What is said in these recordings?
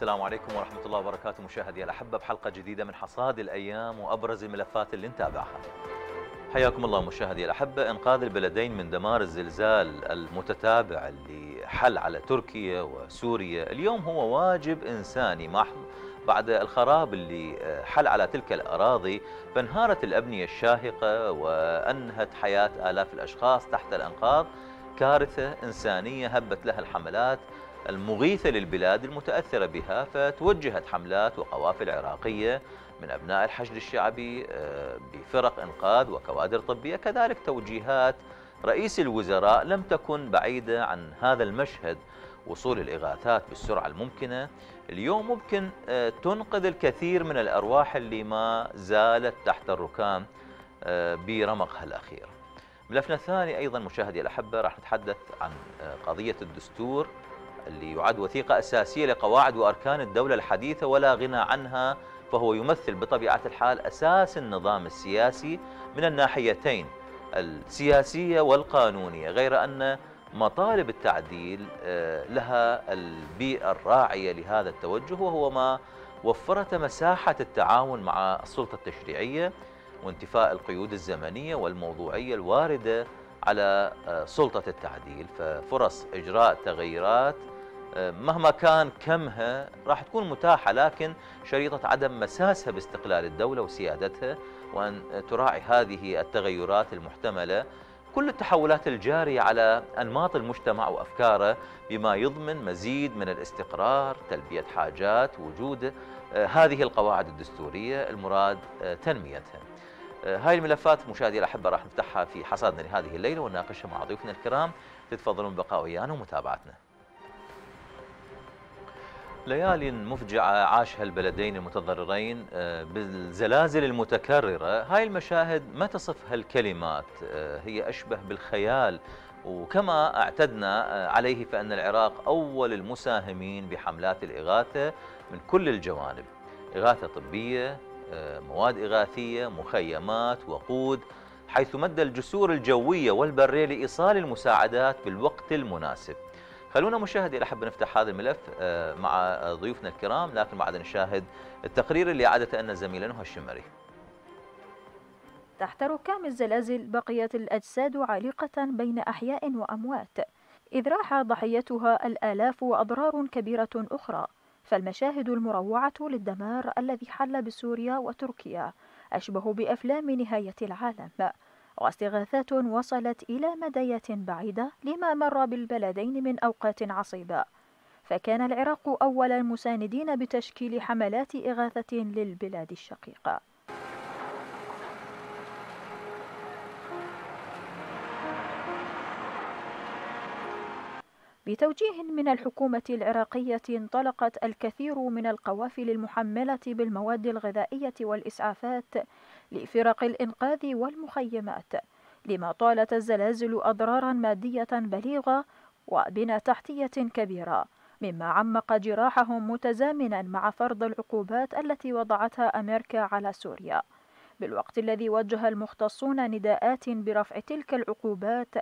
السلام عليكم ورحمة الله وبركاته مشاهدي الأحبة بحلقة جديدة من حصاد الأيام وأبرز الملفات اللي نتابعها حياكم الله مشاهدي الأحبة إنقاذ البلدين من دمار الزلزال المتتابع اللي حل على تركيا وسوريا اليوم هو واجب إنساني محض بعد الخراب اللي آه، حل على تلك الأراضي فانهارت الأبنية الشاهقة وأنهت حياة آلاف الأشخاص تحت الأنقاض كارثة إنسانية هبت لها الحملات المغيثة للبلاد المتأثرة بها فتوجهت حملات وقوافل عراقية من أبناء الحشد الشعبي آه، بفرق إنقاذ وكوادر طبية كذلك توجيهات رئيس الوزراء لم تكن بعيدة عن هذا المشهد وصول الإغاثات بالسرعة الممكنة اليوم ممكن آه، تنقذ الكثير من الأرواح اللي ما زالت تحت الركام آه، برمقها الأخير ملفنا الثاني أيضا مشاهدي الأحبة راح نتحدث عن قضية الدستور اللي يعد وثيقة أساسية لقواعد وأركان الدولة الحديثة ولا غنى عنها فهو يمثل بطبيعة الحال أساس النظام السياسي من الناحيتين السياسية والقانونية غير أن مطالب التعديل آه، لها البيئة الراعية لهذا التوجه وهو ما وفرت مساحة التعاون مع السلطة التشريعية وانتفاء القيود الزمنية والموضوعية الواردة على آه، سلطة التعديل ففرص إجراء تغييرات آه، مهما كان كمها راح تكون متاحة لكن شريطة عدم مساسها باستقلال الدولة وسيادتها وأن تراعي هذه التغيرات المحتملة كل التحولات الجارية على أنماط المجتمع وأفكاره بما يضمن مزيد من الاستقرار تلبية حاجات وجود آه، هذه القواعد الدستورية المراد تنميتها آه، هاي الملفات مشاهدي الأحبة راح نفتحها في حصادنا لهذه الليلة ونناقشها مع ضيوفنا الكرام تتفضلون بقاء ويانا ومتابعتنا ليالي مفجعة عاشها البلدين المتضررين آه، بالزلازل المتكررة هاي المشاهد ما تصفها الكلمات آه، هي أشبه بالخيال وكما اعتدنا عليه فأن العراق أول المساهمين بحملات الإغاثة من كل الجوانب إغاثة طبية آه، مواد إغاثية مخيمات وقود حيث مد الجسور الجوية والبرية لإيصال المساعدات بالوقت المناسب خلونا مشاهدي أحب نفتح هذا الملف آه، مع ضيوفنا الكرام لكن بعد نشاهد التقرير اللي عادت أن زميلنا هو الشمري تحت ركام الزلازل بقيت الأجساد عالقة بين أحياء وأموات إذ راح ضحيتها الآلاف وأضرار كبيرة أخرى فالمشاهد المروعة للدمار الذي حل بسوريا وتركيا أشبه بأفلام نهاية العالم واستغاثات وصلت إلى مديات بعيدة لما مر بالبلدين من أوقات عصيبة فكان العراق أول المساندين بتشكيل حملات إغاثة للبلاد الشقيقة بتوجيه من الحكومة العراقية انطلقت الكثير من القوافل المحملة بالمواد الغذائية والإسعافات لفرق الإنقاذ والمخيمات لما طالت الزلازل أضرارا مادية بليغة وبنى تحتية كبيرة مما عمق جراحهم متزامنا مع فرض العقوبات التي وضعتها أمريكا على سوريا بالوقت الذي وجه المختصون نداءات برفع تلك العقوبات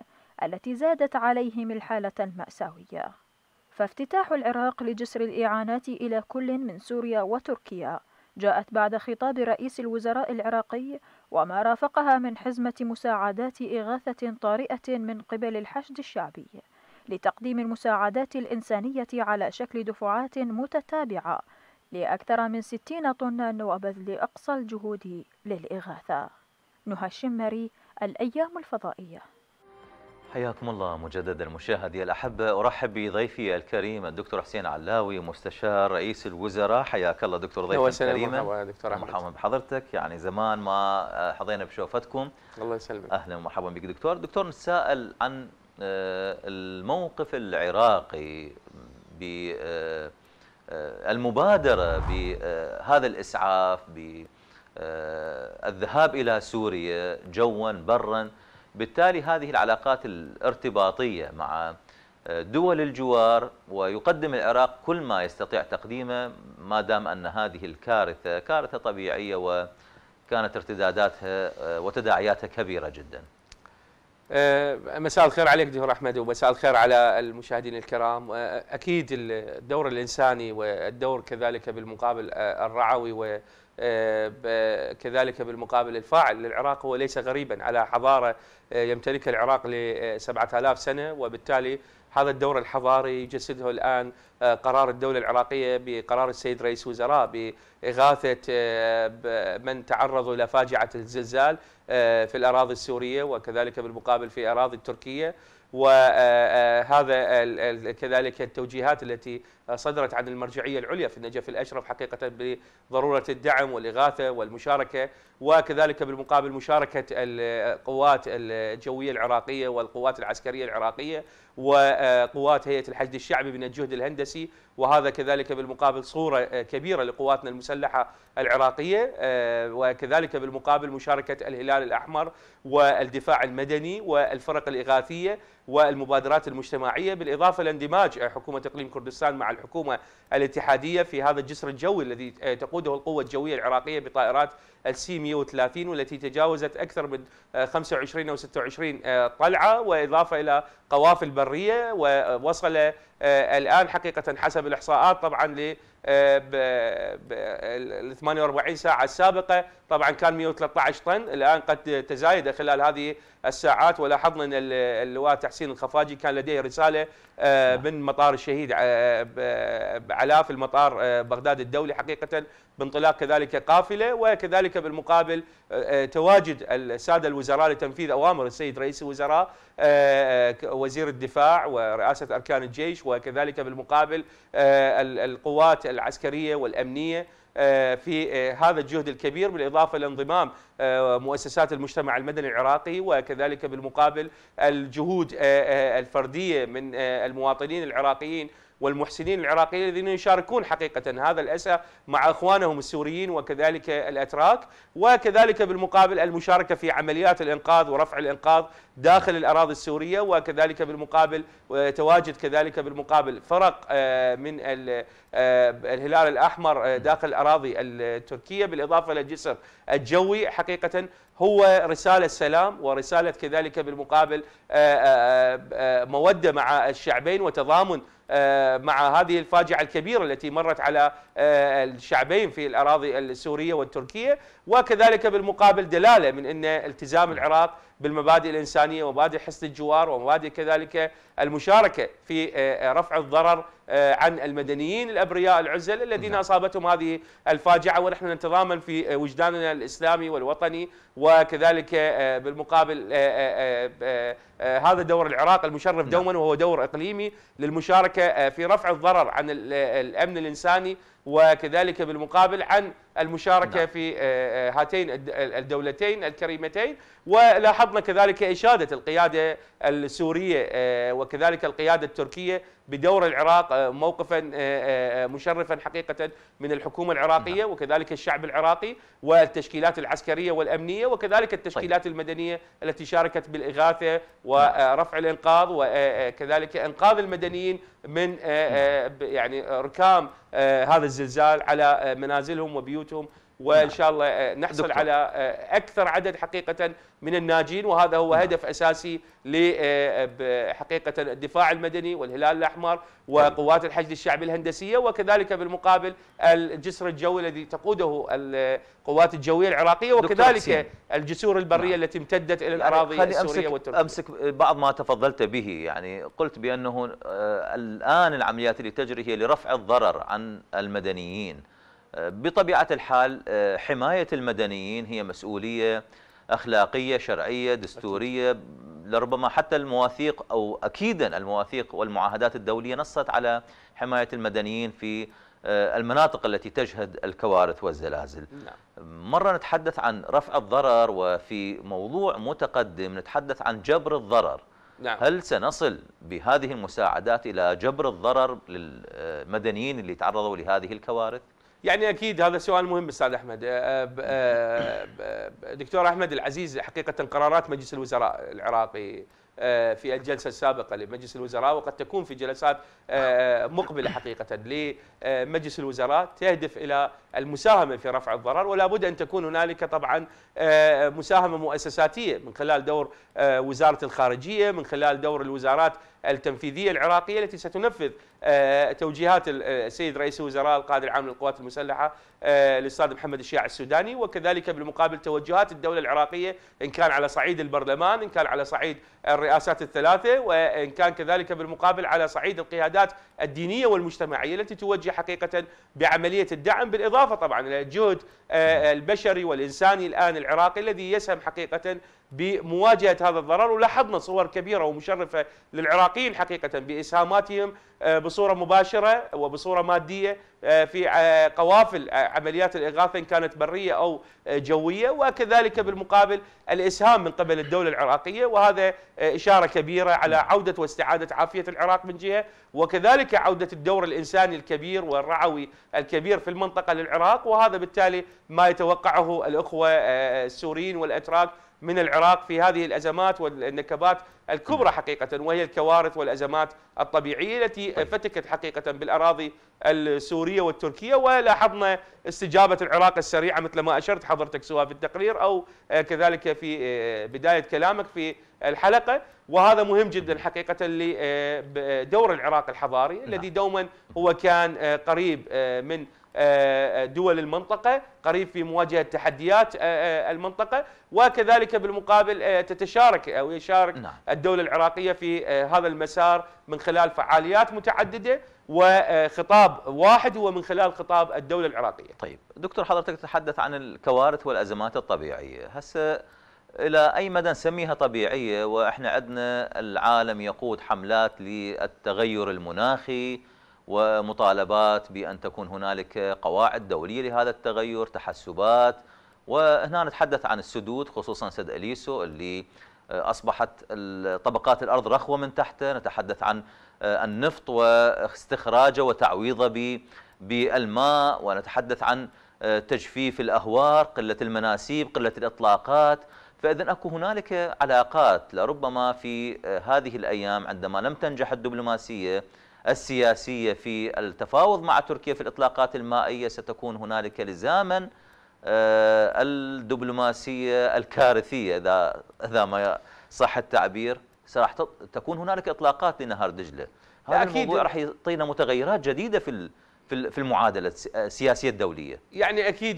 التي زادت عليهم الحالة المأساوية فافتتاح العراق لجسر الإعانات إلى كل من سوريا وتركيا جاءت بعد خطاب رئيس الوزراء العراقي وما رافقها من حزمة مساعدات إغاثة طارئة من قبل الحشد الشعبي لتقديم المساعدات الإنسانية على شكل دفعات متتابعة لأكثر من 60 طنا وبذل أقصى الجهود للإغاثة نهى الشمري الأيام الفضائية حياكم الله مجددا يا الأحبة أرحب بضيفي الكريم الدكتور حسين علاوي مستشار رئيس الوزراء حياك الله دكتور ضيفي الكريم دكتور أحمد مرحبا بحضرتك يعني زمان ما آه، حظينا بشوفتكم الله يسلمك أهلا ومرحبا بك دكتور دكتور نتساءل عن آه، الموقف العراقي بالمبادرة آه، بهذا الإسعاف بالذهاب إلى سوريا جوا برا بالتالي هذه العلاقات الارتباطية مع آه، دول الجوار ويقدم العراق كل ما يستطيع تقديمه ما دام أن هذه الكارثة كارثة طبيعية وكانت ارتداداتها آه، وتداعياتها كبيرة جدا آه، مساء الخير عليك دكتور احمد ومساء الخير على المشاهدين الكرام اكيد الدور الانساني والدور كذلك بالمقابل الرعوي و. آه، كذلك بالمقابل الفاعل للعراق هو ليس غريبا على حضارة آه، يمتلكها العراق ل 7000 آه، سنة وبالتالي هذا الدور الحضاري يجسده الآن قرار الدولة العراقية بقرار السيد رئيس وزراء بإغاثة من تعرضوا إلى فاجعة الزلزال في الأراضي السورية وكذلك بالمقابل في أراضي التركية وهذا كذلك التوجيهات التي صدرت عن المرجعية العليا في النجف الأشرف حقيقة بضرورة الدعم والإغاثة والمشاركة وكذلك بالمقابل مشاركة القوات الجوية العراقية والقوات العسكرية العراقية وقوات هيئة الحشد الشعبي من الجهد الهندسي وهذا كذلك بالمقابل صورة كبيرة لقواتنا المسلحة العراقية وكذلك بالمقابل مشاركة الهلال الأحمر والدفاع المدني والفرق الإغاثية والمبادرات المجتمعية بالإضافة لاندماج حكومة إقليم كردستان مع الحكومة الاتحادية في هذا الجسر الجوي الذي آه، تقوده القوة الجوية العراقية بطائرات السي 130 والتي تجاوزت أكثر من 25 آه، أو 26 آه، طلعة وإضافة إلى قوافل برية ووصل الآن حقيقة حسب الإحصاءات طبعا ل آه، ال 48 ساعه السابقه طبعا كان 113 طن الان قد تزايد خلال هذه الساعات ولاحظنا ان اللواء تحسين الخفاجي كان لديه رساله آه، نعم. من مطار الشهيد آه، علاء في المطار بغداد الدولي حقيقه بانطلاق كذلك قافله وكذلك بالمقابل آه، آه، تواجد الساده الوزراء لتنفيذ اوامر السيد رئيس الوزراء آه، وزير الدفاع ورئاسه اركان الجيش وكذلك بالمقابل القوات العسكريه والامنيه في هذا الجهد الكبير بالإضافة لانضمام مؤسسات المجتمع المدني العراقي وكذلك بالمقابل الجهود الفردية من المواطنين العراقيين والمحسنين العراقيين الذين يشاركون حقيقة هذا الأسى مع أخوانهم السوريين وكذلك الأتراك وكذلك بالمقابل المشاركة في عمليات الإنقاذ ورفع الإنقاذ داخل الأراضي السورية وكذلك بالمقابل تواجد كذلك بالمقابل فرق آه، من آه، الهلال الأحمر آه، داخل الأراضي التركية بالإضافة إلى الجسر الجوي حقيقة هو رسالة سلام ورسالة كذلك بالمقابل مودة مع الشعبين وتضامن آه، مع هذه الفاجعة الكبيرة التي مرت على آه، الشعبين في الأراضي السورية والتركية وكذلك بالمقابل دلالة من أن التزام العراق بالمبادئ الإنسانية ومبادئ حسن الجوار ومبادئ كذلك المشاركة في آه، آه، رفع الضرر آه، عن المدنيين الأبرياء العزل الذين نعم. أصابتهم هذه الفاجعة ونحن نتضامن في وجداننا الإسلامي والوطني وكذلك بالمقابل هذا دور العراق المشرف نعم. دوما وهو دور إقليمي للمشاركة في رفع الضرر عن الأمن الإنساني وكذلك بالمقابل عن المشاركه نعم. في آه، آه، هاتين الدولتين الكريمتين ولاحظنا كذلك اشاده القياده السوريه آه، وكذلك القياده التركيه بدور العراق موقفا مشرفا حقيقه من الحكومه العراقيه نعم. وكذلك الشعب العراقي والتشكيلات العسكريه والامنيه وكذلك التشكيلات طيب. المدنيه التي شاركت بالاغاثه ورفع نعم. الانقاض وكذلك انقاذ المدنيين من نعم. يعني ركام هذا الزلزال على منازلهم وبيوتهم بيوتهم وان شاء الله آه، نحصل دكتور. على آه، اكثر عدد حقيقه من الناجين وهذا هو نعم. هدف اساسي لحقيقه آه، الدفاع المدني والهلال الاحمر نعم. وقوات الحشد الشعبي الهندسيه وكذلك بالمقابل الجسر الجوي الذي تقوده القوات الجويه العراقيه وكذلك الجسور البريه نعم. التي امتدت الى يعني الاراضي يعني السوريه أمسك والتركيه امسك بعض ما تفضلت به يعني قلت بانه الان العمليات اللي تجري هي لرفع الضرر عن المدنيين بطبيعة الحال آه، حماية المدنيين هي مسؤولية أخلاقية شرعية دستورية لربما حتى المواثيق أو أكيدا المواثيق والمعاهدات الدولية نصت على حماية المدنيين في آه، المناطق التي تجهد الكوارث والزلازل نعم. مرة نتحدث عن رفع الضرر وفي موضوع متقدم نتحدث عن جبر الضرر نعم. هل سنصل بهذه المساعدات إلى جبر الضرر للمدنيين اللي تعرضوا لهذه الكوارث؟ يعني اكيد هذا سؤال مهم استاذ احمد آه، آه، آه، دكتور احمد العزيز حقيقه قرارات مجلس الوزراء العراقي في الجلسة السابقة لمجلس الوزراء وقد تكون في جلسات مقبلة حقيقة لمجلس الوزراء تهدف إلى المساهمة في رفع الضرر ولا بد أن تكون هنالك طبعا مساهمة مؤسساتية من خلال دور وزارة الخارجية من خلال دور الوزارات التنفيذيه العراقيه التي ستنفذ آه، توجيهات آه، السيد رئيس الوزراء القائد العام للقوات المسلحه آه، الاستاذ محمد الشياع السوداني وكذلك بالمقابل توجهات الدوله العراقيه ان كان على صعيد البرلمان ان كان على صعيد الرئاسات الثلاثه وان كان كذلك بالمقابل على صعيد القيادات الدينيه والمجتمعيه التي توجه حقيقه بعمليه الدعم بالاضافه طبعا الى الجهد البشري والانساني الان العراقي الذي يسهم حقيقه بمواجهة هذا الضرر ولاحظنا صور كبيرة ومشرفة للعراقيين حقيقة بإسهاماتهم آه، بصورة مباشرة وبصورة مادية آه، في آه، قوافل عمليات الإغاثة إن كانت برية أو جوية وكذلك بالمقابل الإسهام من قبل الدولة العراقية وهذا إشارة كبيرة على نعم. عودة واستعادة عافية العراق من جهة وكذلك عودة الدور الإنساني الكبير والرعوي الكبير في المنطقة للعراق وهذا بالتالي ما يتوقعه الأخوة السوريين والأتراك من العراق في هذه الأزمات والنكبات الكبرى حقيقة وهي الكوارث والأزمات الطبيعية التي طيب. فتكت حقيقة بالأراضي السورية والتركية ولاحظنا استجابة العراق السريعة مثل ما أشرت حضرتك سواء في التقرير أو آه، كذلك في آه، بداية كلامك في الحلقة وهذا مهم جدا حقيقة لدور آه، العراق الحضاري الذي نعم. دوما هو كان قريب من آه، آه، دول المنطقة قريب في مواجهة تحديات آه، المنطقة وكذلك بالمقابل تتشارك أو يشارك نعم. الدولة العراقية في هذا المسار من خلال فعاليات متعددة وخطاب واحد هو من خلال خطاب الدولة العراقية طيب دكتور حضرتك تتحدث عن الكوارث والأزمات الطبيعية هسه الى اي مدى نسميها طبيعيه واحنا عندنا العالم يقود حملات للتغير المناخي ومطالبات بأن تكون هنالك قواعد دولية لهذا التغير تحسبات وهنا نتحدث عن السدود خصوصا سد أليسو اللي آه، أصبحت طبقات الأرض رخوة من تحته نتحدث عن آه، النفط واستخراجه وتعويضه بالماء ونتحدث عن آه، تجفيف الأهوار قلة المناسيب قلة الإطلاقات فإذا أكو هنالك علاقات لربما في هذه الأيام عندما لم تنجح الدبلوماسية السياسية في التفاوض مع تركيا في الإطلاقات المائية ستكون هنالك لزاما آه، الدبلوماسية الكارثية إذا إذا ما صح التعبير سراح تكون هنالك إطلاقات لنهار دجلة هذا أكيد الموضوع راح يعطينا متغيرات جديدة في في المعادلة السياسية الدولية يعني أكيد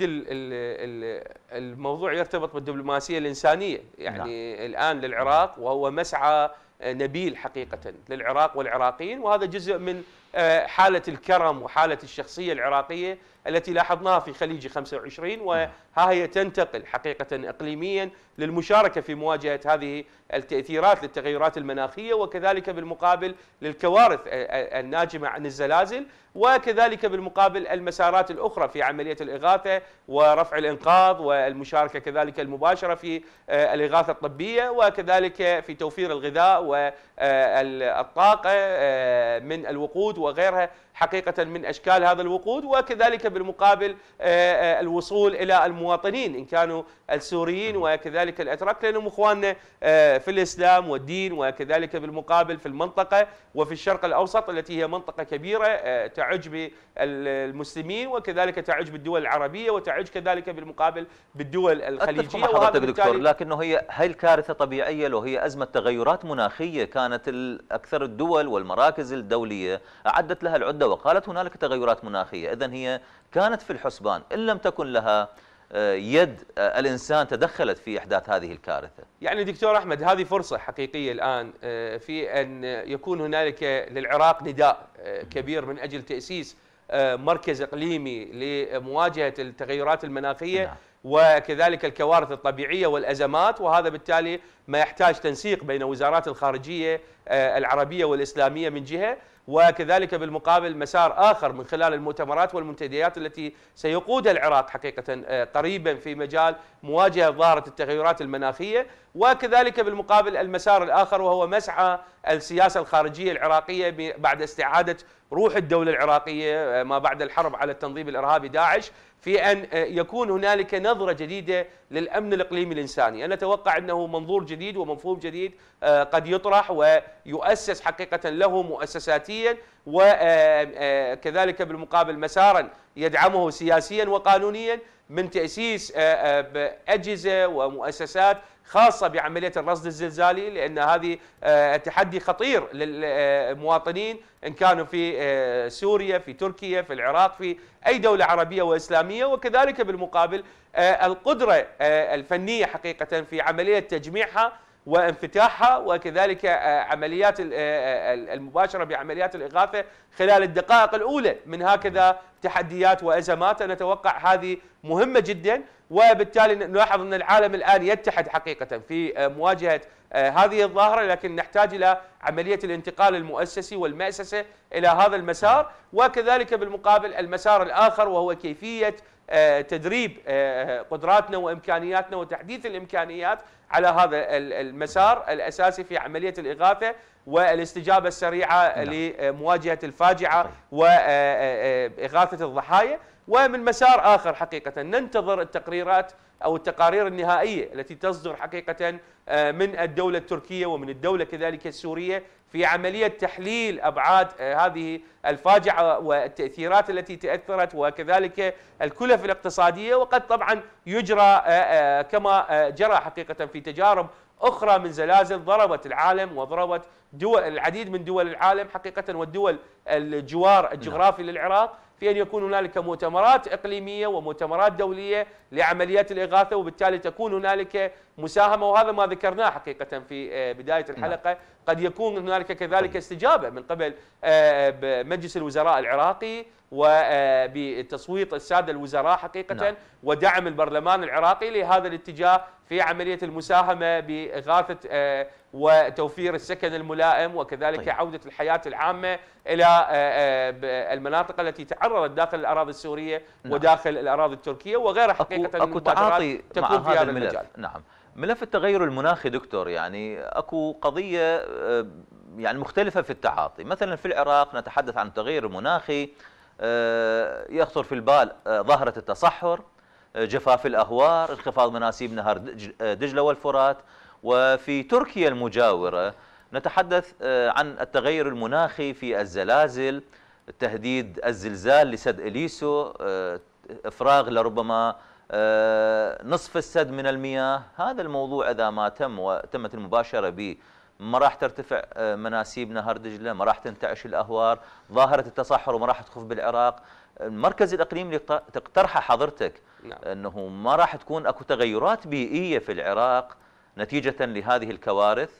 الموضوع يرتبط بالدبلوماسية الإنسانية يعني نعم. الآن للعراق وهو مسعى نبيل حقيقة للعراق والعراقيين وهذا جزء من آه، حالة الكرم وحالة الشخصية العراقية التي لاحظناها في خليج 25 وها هي تنتقل حقيقة إقليميا للمشاركة في مواجهة هذه التأثيرات للتغيرات المناخية وكذلك بالمقابل للكوارث الناجمة عن الزلازل وكذلك بالمقابل المسارات الأخرى في عملية الإغاثة ورفع الإنقاذ والمشاركة كذلك المباشرة في آه، الإغاثة الطبية وكذلك في توفير الغذاء والطاقة آه، آه، من الوقود وغيرها حقيقة من أشكال هذا الوقود وكذلك بال بالمقابل آه، آه، الوصول الى المواطنين ان كانوا السوريين وكذلك الاتراك لانهم اخواننا آه، في الاسلام والدين وكذلك بالمقابل في المنطقه وفي الشرق الاوسط التي هي منطقه كبيره تعج بالمسلمين وكذلك تعج بالدول العربيه وتعج كذلك بالمقابل بالدول الخليجيه وهذا طيب دكتور لكنه هي هاي الكارثه طبيعيه لو هي ازمه تغيرات مناخيه كانت اكثر الدول والمراكز الدوليه اعدت لها العده وقالت هنالك تغيرات مناخيه اذا هي كانت في الحسبان إن لم تكن لها آه، يد آه، الإنسان تدخلت في إحداث هذه الكارثة يعني دكتور أحمد هذه فرصة حقيقية الآن آه، في أن يكون هنالك للعراق نداء كبير من أجل تأسيس مركز إقليمي لمواجهة التغيرات المناخية نعم. وكذلك الكوارث الطبيعيه والازمات وهذا بالتالي ما يحتاج تنسيق بين وزارات الخارجيه العربيه والاسلاميه من جهه وكذلك بالمقابل مسار آخر من خلال المؤتمرات والمنتديات التي سيقودها العراق حقيقة آه، قريبا في مجال مواجهة ظاهرة التغيرات المناخية وكذلك بالمقابل المسار الآخر وهو مسعى السياسة الخارجية العراقية بعد استعادة روح الدولة العراقية آه، ما بعد الحرب على التنظيم الإرهابي داعش في أن آه، يكون هنالك نظرة جديدة للامن الاقليمي الانساني، انا اتوقع انه منظور جديد ومفهوم جديد آه، قد يطرح ويؤسس حقيقه له مؤسساتيا وكذلك آه، آه، بالمقابل مسارا يدعمه سياسيا وقانونيا من تاسيس اجهزه ومؤسسات خاصه بعمليه الرصد الزلزالي لان هذه آه، تحدي خطير للمواطنين آه، ان كانوا في آه، سوريا في تركيا في العراق في اي دوله عربيه واسلاميه وكذلك بالمقابل القدره الفنيه حقيقه في عمليه تجميعها وانفتاحها وكذلك آه، عمليات آه، آه، المباشره بعمليات الاغاثه خلال الدقائق الاولى من هكذا تحديات وازمات نتوقع هذه مهمه جدا وبالتالي نلاحظ ان العالم الان يتحد حقيقه في مواجهه هذه الظاهره لكن نحتاج الى عمليه الانتقال المؤسسي والمأسسه الى هذا المسار وكذلك بالمقابل المسار الاخر وهو كيفيه آه، تدريب آه، قدراتنا وامكانياتنا وتحديث الامكانيات على هذا المسار الاساسي في عمليه الاغاثه والاستجابه السريعه نعم. لمواجهه الفاجعه طيب. واغاثه آه، الضحايا ومن مسار اخر حقيقه ننتظر التقريرات أو التقارير النهائية التي تصدر حقيقة آه، من الدولة التركية ومن الدولة كذلك السورية في عملية تحليل أبعاد آه، هذه الفاجعة والتأثيرات التي تأثرت وكذلك الكلف الاقتصادية وقد طبعا يجرى آه، كما جرى حقيقة في تجارب أخرى من زلازل ضربت العالم وضربت دول العديد من دول العالم حقيقة والدول الجوار الجغرافي نعم. للعراق في أن يكون هنالك مؤتمرات إقليمية ومؤتمرات دولية لعمليات الإغاثة وبالتالي تكون هنالك مساهمة وهذا ما ذكرناه حقيقة في آه، بداية نعم. الحلقة قد يكون هنالك كذلك طيب. استجابة من قبل آه، مجلس الوزراء العراقي وبتصويت آه، السادة الوزراء حقيقة نعم. ودعم البرلمان العراقي لهذا الاتجاه في عملية المساهمة بإغاثة وتوفير السكن الملائم وكذلك طيب. عودة الحياة العامة إلى آه، آه، المناطق التي تعرضت داخل الأراضي السورية نعم. وداخل الأراضي التركية وغيرها حقيقة أكو, أكو تعاطي تكون في هذا المجال نعم ملف التغير المناخي دكتور يعني اكو قضيه آه، يعني مختلفه في التعاطي، مثلا في العراق نتحدث عن التغير المناخي يخطر في البال ظاهره التصحر، جفاف الاهوار، انخفاض مناسيب نهر دجله والفرات، وفي تركيا المجاورة نتحدث آه، عن التغير المناخي في الزلازل تهديد الزلزال لسد إليسو آه، إفراغ لربما آه، نصف السد من المياه هذا الموضوع إذا ما تم وتمت المباشرة به ما راح ترتفع مناسيب نهر دجلة ما راح تنتعش الأهوار ظاهرة التصحر وما راح تخف بالعراق المركز الإقليمي تقترحه حضرتك نعم. أنه ما راح تكون أكو تغيرات بيئية في العراق نتيجة لهذه الكوارث؟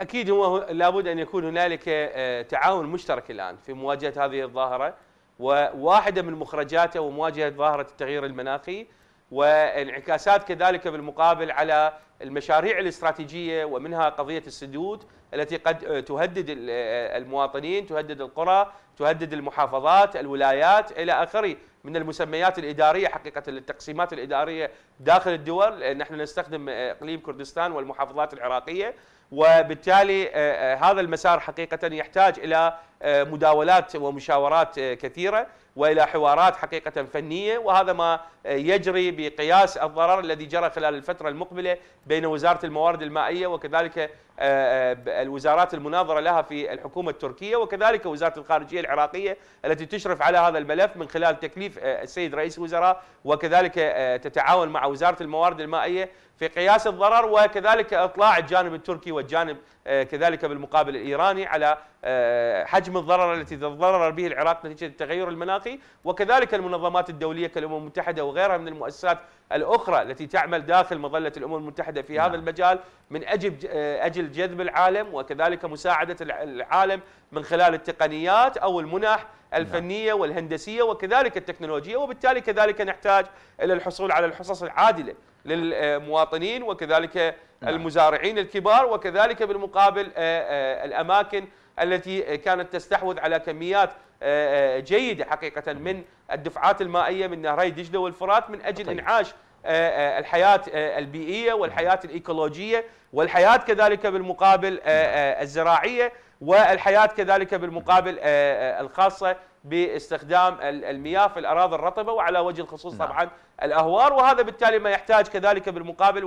أكيد هو لابد أن يكون هنالك آه، تعاون مشترك الآن في مواجهة هذه الظاهرة وواحدة من مخرجاته ومواجهة ظاهرة التغيير المناخي وانعكاسات كذلك بالمقابل على المشاريع الاستراتيجية ومنها قضية السدود التي قد آه، تهدد آه، المواطنين تهدد القرى تهدد المحافظات الولايات إلى آخره من المسميات الاداريه حقيقه للتقسيمات الاداريه داخل الدول لان آه، احنا نستخدم آه، اقليم كردستان والمحافظات العراقيه وبالتالي آه، هذا المسار حقيقه يحتاج الى مداولات ومشاورات كثيره والى حوارات حقيقه فنيه وهذا ما يجري بقياس الضرر الذي جرى خلال الفتره المقبله بين وزاره الموارد المائيه وكذلك آه، آه، الوزارات المناظره لها في الحكومه التركيه وكذلك وزاره الخارجيه العراقيه التي تشرف على هذا الملف من خلال تكليف آه، السيد رئيس الوزراء وكذلك تتعاون مع وزاره الموارد المائيه في قياس الضرر وكذلك اطلاع الجانب التركي والجانب آه، كذلك بالمقابل الايراني على آه، حجم الضرر التي تضرر به العراق نتيجه التغير المناخي وكذلك المنظمات الدوليه كالامم المتحده وغيرها من المؤسسات الاخرى التي تعمل داخل مظله الامم المتحده في هذا نعم. المجال من اجل آه، اجل جذب العالم وكذلك مساعده العالم من خلال التقنيات او المنح الفنيه نعم. والهندسيه وكذلك التكنولوجيه وبالتالي كذلك نحتاج الى الحصول على الحصص العادله للمواطنين وكذلك نعم. المزارعين الكبار وكذلك بالمقابل آه، آه، الاماكن التي كانت تستحوذ على كميات آه، جيده حقيقه من الدفعات المائيه من نهري دجله والفرات من اجل طيب. انعاش الحياه البيئيه والحياه الايكولوجيه والحياه كذلك بالمقابل الزراعيه والحياه كذلك بالمقابل آه، آه، الخاصه باستخدام المياه في الاراضي الرطبه وعلى وجه الخصوص نعم. طبعا الاهوار وهذا بالتالي ما يحتاج كذلك بالمقابل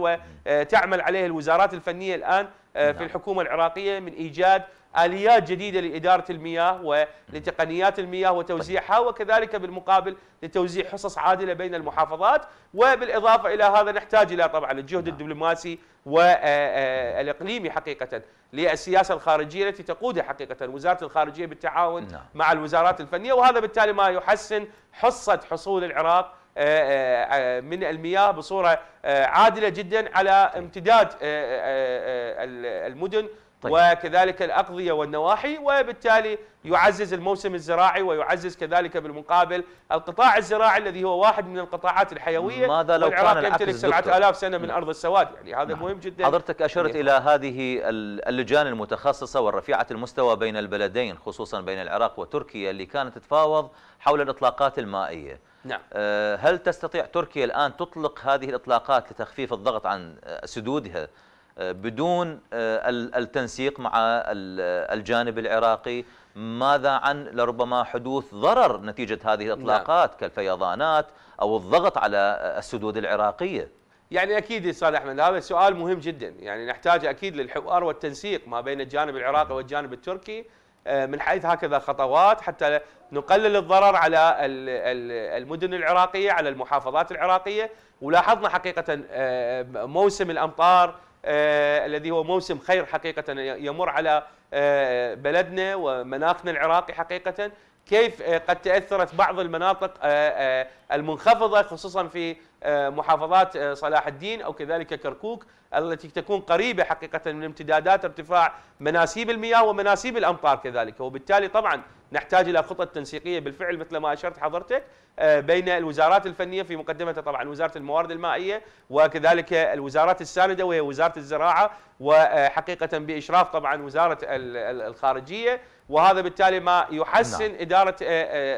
وتعمل عليه الوزارات الفنيه الان آه، في نعم. الحكومه العراقيه من ايجاد اليات جديده لاداره المياه ولتقنيات المياه وتوزيعها وكذلك بالمقابل لتوزيع حصص عادله بين المحافظات وبالاضافه الى هذا نحتاج الى طبعا الجهد نعم. الدبلوماسي والاقليمي حقيقه للسياسه الخارجيه التي تقودها حقيقه وزاره الخارجيه بالتعاون نعم. مع الوزارات الفنيه وهذا بالتالي ما يحسن حصه حصول العراق من المياه بصوره عادله جدا على امتداد المدن طيب. وكذلك الأقضية والنواحي وبالتالي يعزز الموسم الزراعي ويعزز كذلك بالمقابل القطاع الزراعي الذي هو واحد من القطاعات الحيوية ماذا لو كان يمتلك 7000 سنة من نعم. أرض السواد يعني هذا نعم. مهم جدا حضرتك أشرت يعني إلى هذه اللجان المتخصصة والرفيعة المستوى بين البلدين خصوصا بين العراق وتركيا اللي كانت تتفاوض حول الإطلاقات المائية نعم. آه، هل تستطيع تركيا الآن تطلق هذه الإطلاقات لتخفيف الضغط عن آه، سدودها بدون آه، التنسيق مع الجانب العراقي ماذا عن لربما حدوث ضرر نتيجة هذه نعم. الإطلاقات نعم. كالفيضانات أو الضغط على آه، السدود العراقية يعني أكيد أستاذ أحمد هذا سؤال مهم جدا يعني نحتاج أكيد للحوار والتنسيق ما بين الجانب العراقي والجانب التركي آه، من حيث هكذا خطوات حتى نقلل الضرر على المدن العراقية على المحافظات العراقية ولاحظنا حقيقة موسم الأمطار آه، الذي هو موسم خير حقيقة يمر على آه، بلدنا ومناخنا العراقي حقيقة كيف آه، قد تأثرت بعض المناطق المنخفضة خصوصا في آه، محافظات آه، صلاح الدين أو كذلك كركوك التي تكون قريبة حقيقة من امتدادات ارتفاع مناسيب المياه ومناسيب الأمطار كذلك وبالتالي طبعا نحتاج إلى خطط تنسيقية بالفعل مثل ما أشرت حضرتك آه، بين الوزارات الفنية في مقدمتها طبعا وزارة الموارد المائية وكذلك الوزارات الساندة وهي وزارة الزراعة وحقيقة بإشراف طبعا وزارة الخارجية وهذا بالتالي ما يحسن نعم. إدارة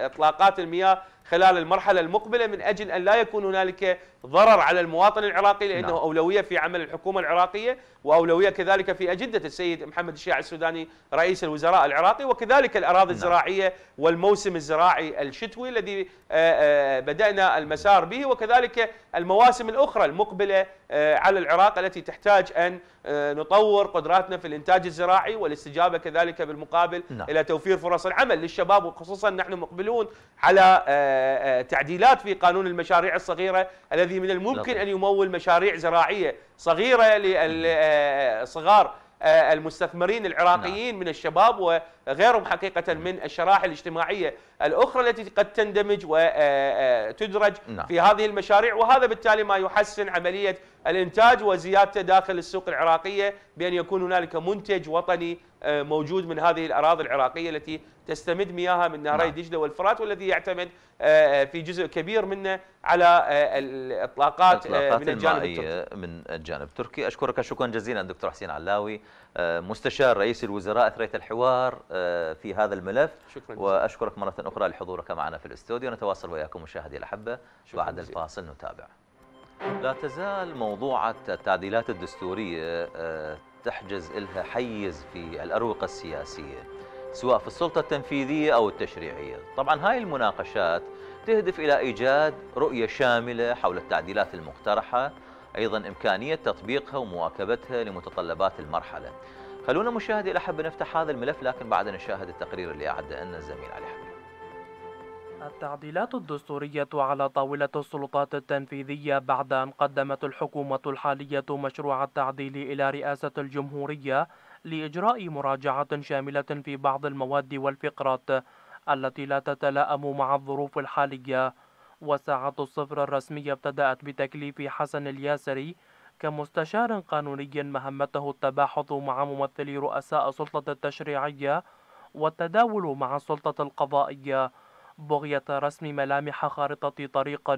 إطلاقات المياه خلال المرحله المقبله من اجل ان لا يكون هنالك ضرر على المواطن العراقي لانه نعم. اولويه في عمل الحكومه العراقيه واولويه كذلك في اجنده السيد محمد الشيع السوداني رئيس الوزراء العراقي وكذلك الاراضي نعم. الزراعيه والموسم الزراعي الشتوي الذي آه، آه، بدانا المسار به وكذلك المواسم الاخرى المقبله آه، على العراق التي تحتاج ان نطور قدراتنا في الانتاج الزراعي والاستجابه كذلك بالمقابل نعم. الى توفير فرص العمل للشباب وخصوصا نحن مقبلون على تعديلات في قانون المشاريع الصغيرة الذي من الممكن نعم. أن يمول مشاريع زراعية صغيرة لصغار آه، المستثمرين العراقيين نعم. من الشباب وغيرهم حقيقة من الشرائح الاجتماعية الأخرى التي قد تندمج وتدرج آه، آه، نعم. في هذه المشاريع وهذا بالتالي ما يحسن عملية الإنتاج وزيادته داخل السوق العراقية بأن يكون هنالك منتج وطني موجود من هذه الأراضي العراقية التي تستمد مياهها من نهري نعم. دجله والفرات والذي يعتمد آه، آه، في جزء كبير منه على آه، الاطلاقات, من الجانب التركي من الجانب التركي اشكرك شكرا جزيلا دكتور حسين علاوي مستشار رئيس الوزراء اثريت الحوار في هذا الملف شكرا واشكرك مره اخرى لحضورك معنا في الاستوديو نتواصل وياكم مشاهدي الاحبه بعد الفاصل نتابع لا تزال موضوعة التعديلات الدستورية تحجز لها حيز في الأروقة السياسية سواء في السلطة التنفيذية أو التشريعية طبعا هاي المناقشات تهدف إلى إيجاد رؤية شاملة حول التعديلات المقترحة أيضا إمكانية تطبيقها ومواكبتها لمتطلبات المرحلة خلونا مشاهدي الأحب نفتح هذا الملف لكن بعد نشاهد التقرير اللي أعده لنا الزميل علي حبيب التعديلات الدستورية على طاولة السلطات التنفيذية بعد أن قدمت الحكومة الحالية مشروع التعديل إلى رئاسة الجمهورية لإجراء مراجعة شاملة في بعض المواد والفقرات التي لا تتلائم مع الظروف الحالية وساعة الصفر الرسمية ابتدأت بتكليف حسن الياسري كمستشار قانوني مهمته التباحث مع ممثلي رؤساء السلطة التشريعية والتداول مع السلطة القضائية بغية رسم ملامح خارطة طريق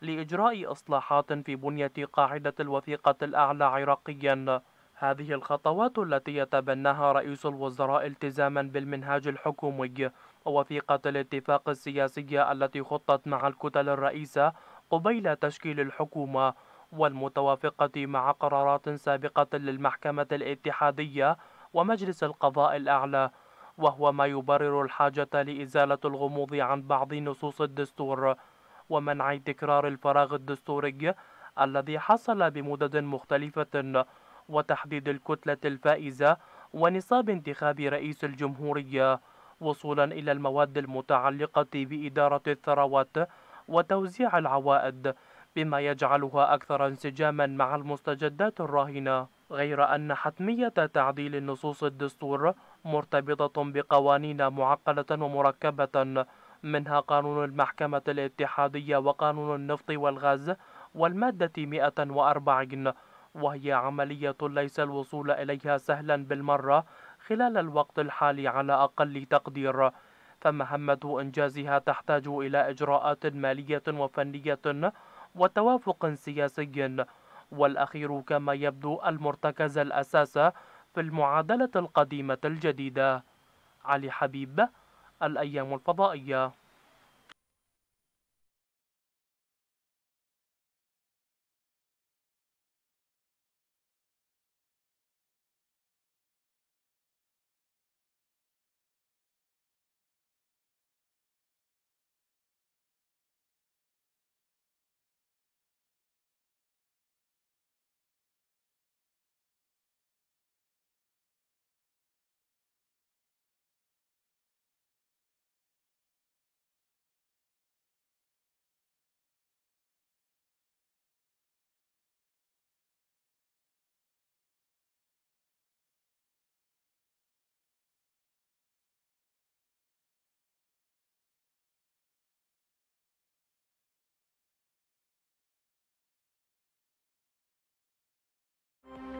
لإجراء إصلاحات في بنية قاعدة الوثيقة الأعلى عراقياً هذه الخطوات التي يتبناها رئيس الوزراء التزاما بالمنهاج الحكومي ووثيقة الاتفاق السياسية التي خطت مع الكتل الرئيسة قبيل تشكيل الحكومة والمتوافقة مع قرارات سابقة للمحكمة الاتحادية ومجلس القضاء الأعلى وهو ما يبرر الحاجة لإزالة الغموض عن بعض نصوص الدستور ومنع تكرار الفراغ الدستوري الذي حصل بمدد مختلفة وتحديد الكتلة الفائزة ونصاب انتخاب رئيس الجمهورية وصولا إلى المواد المتعلقة بإدارة الثروات وتوزيع العوائد بما يجعلها أكثر انسجاما مع المستجدات الراهنة غير أن حتمية تعديل نصوص الدستور مرتبطة بقوانين معقدة ومركبة منها قانون المحكمة الاتحادية وقانون النفط والغاز والمادة 140 وهي عملية ليس الوصول إليها سهلا بالمرة خلال الوقت الحالي على أقل تقدير فمهمة إنجازها تحتاج إلى إجراءات مالية وفنية وتوافق سياسي والأخير كما يبدو المرتكز الأساس في المعادلة القديمة الجديدة علي حبيب الأيام الفضائية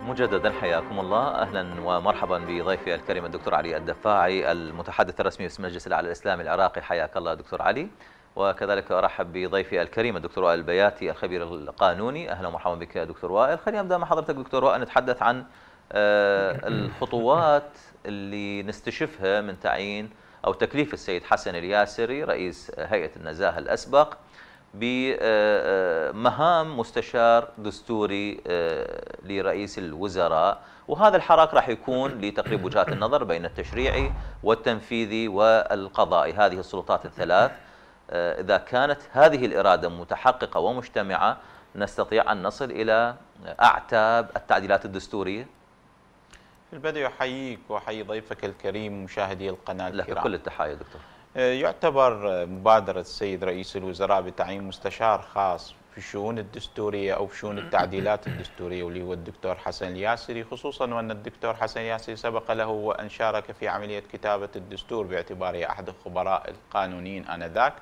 مجددا حياكم الله اهلا ومرحبا بضيفي الكريم الدكتور علي الدفاعي المتحدث الرسمي باسم المجلس الاعلى الاسلامي العراقي حياك الله دكتور علي وكذلك ارحب بضيفي الكريم الدكتور وائل البياتي الخبير القانوني اهلا ومرحبا بك دكتور وائل خلينا نبدا مع حضرتك دكتور وائل نتحدث عن آه، الخطوات اللي نستشفها من تعيين او تكليف السيد حسن الياسري رئيس هيئه النزاهه الاسبق بمهام مستشار دستوري آه، لرئيس الوزراء وهذا الحراك راح يكون لتقريب وجهات النظر بين التشريعي والتنفيذي والقضائي هذه السلطات الثلاث آه، إذا كانت هذه الإرادة متحققة ومجتمعة نستطيع أن نصل إلى أعتاب التعديلات الدستورية في البدء أحييك وأحيي ضيفك الكريم مشاهدي القناة الكرام لك كل التحايا دكتور يعتبر مبادرة السيد رئيس الوزراء بتعيين مستشار خاص في الشؤون الدستورية أو في شؤون التعديلات الدستورية واللي هو الدكتور حسن الياسري خصوصا وأن الدكتور حسن الياسري سبق له وأن شارك في عملية كتابة الدستور باعتباره أحد الخبراء القانونيين آنذاك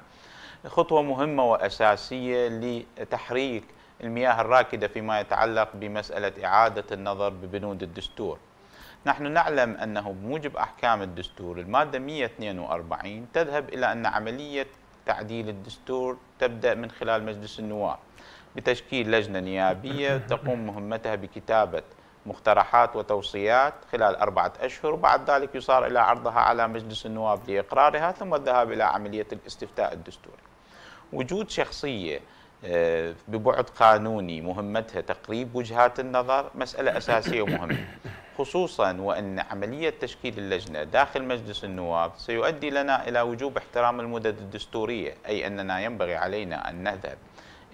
خطوة مهمة وأساسية لتحريك المياه الراكدة فيما يتعلق بمسألة إعادة النظر ببنود الدستور نحن نعلم أنه بموجب أحكام الدستور المادة 142 تذهب إلى أن عملية تعديل الدستور تبدأ من خلال مجلس النواب بتشكيل لجنة نيابية تقوم مهمتها بكتابة مقترحات وتوصيات خلال أربعة أشهر وبعد ذلك يصار إلى عرضها على مجلس النواب لإقرارها ثم الذهاب إلى عملية الاستفتاء الدستوري وجود شخصية آه، ببعد قانوني مهمتها تقريب وجهات النظر مسألة أساسية ومهمة خصوصا وأن عملية تشكيل اللجنة داخل مجلس النواب سيؤدي لنا إلى وجوب احترام المدد الدستورية أي أننا ينبغي علينا أن نذهب